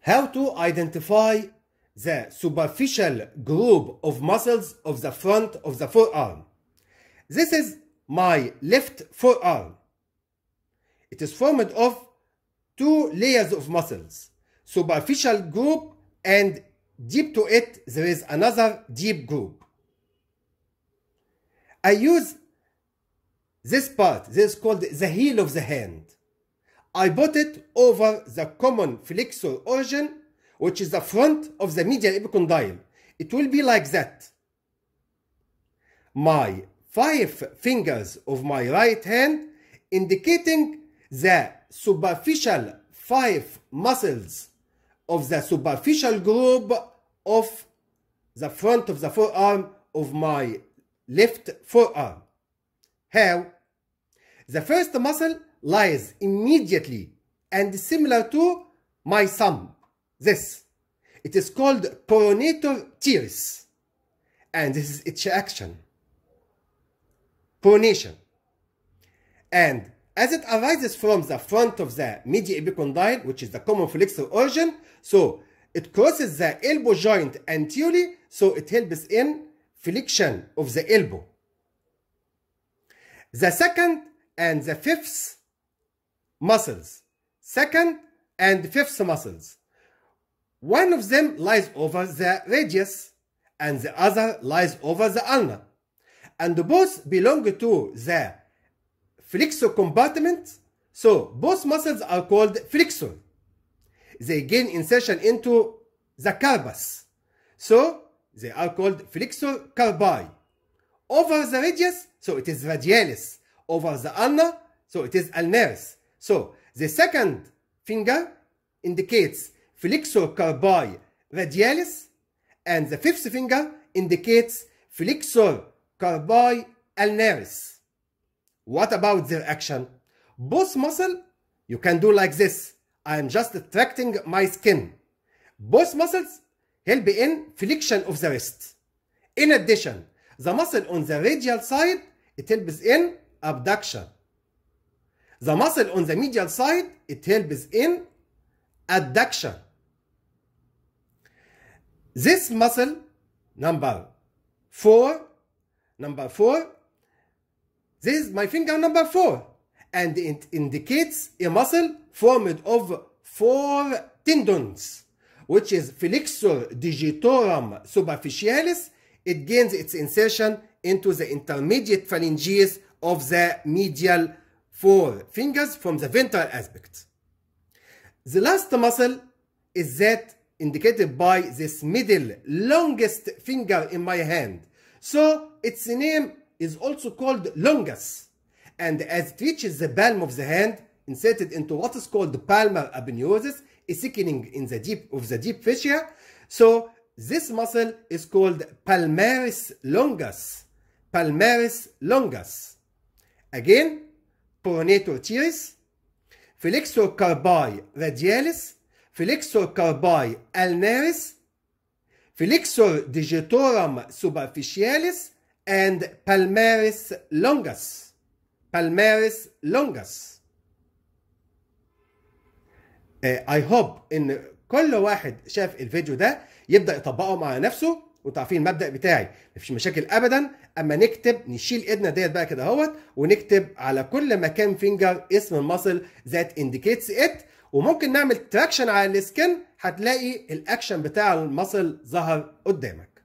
how to identify the superficial group of muscles of the front of the forearm. This is my left forearm. It is formed of two layers of muscles, superficial group and deep to it there is another deep group. I use this part, this is called the heel of the hand. I bought it over the common flexor origin, which is the front of the medial epicondyle. It will be like that. My five fingers of my right hand indicating the superficial five muscles of the superficial group of the front of the forearm of my left forearm. How? The first muscle lies immediately and similar to my sum. This. It is called pronator teres. And this is its action. Pronation. And as it arises from the front of the medial epicondyle, which is the common flexor origin, so it crosses the elbow joint anteriorly, so it helps in flexion of the elbow. The second and the fifth muscles. Second and fifth muscles. One of them lies over the radius and the other lies over the ulna. And both belong to the flexor compartment. So both muscles are called flexor. They gain insertion into the carpus. So they are called flexor carpi. Over the radius, so it is radialis. Over the ulna, so it is ulnaris. So the second finger indicates flexor carpi radialis and the fifth finger indicates flexor carpi ulnaris. What about their action? Both muscle, you can do like this. I am just attracting my skin. Both muscles help in flexion of the wrist. In addition, the muscle on the radial side, it helps in abduction. The muscle on the medial side, it helps in adduction. This muscle, number four, number four, this is my finger number four, and it indicates a muscle formed of four tendons, which is flexor digitorum superficialis. It gains its insertion into the intermediate phalanges of the medial Four fingers from the ventral aspect. The last muscle is that indicated by this middle longest finger in my hand. So its name is also called longus. And as it reaches the palm of the hand, inserted into what is called the palmar aponeurosis, a thickening in the deep of the deep fascia. So this muscle is called palmaris longus. Palmaris longus. Again, تيريس بونيتوتيريس كارباي رادياليس كارباي الناريس فليكسور ديجيتورم سوبرفيشياليس and palmaris longus. Palmaris longus. Uh, I hope ان كل واحد شاف الفيديو ده يبدا يطبقه مع نفسه وانتوا عارفين المبدا بتاعي مفيش مشاكل ابدا اما نكتب نشيل ايدنا ديت بقى كده اهوت ونكتب على كل مكان فينجر اسم المصل ذات انديكيتس ات وممكن نعمل تراكشن على السكن هتلاقي الاكشن بتاع المصل ظهر قدامك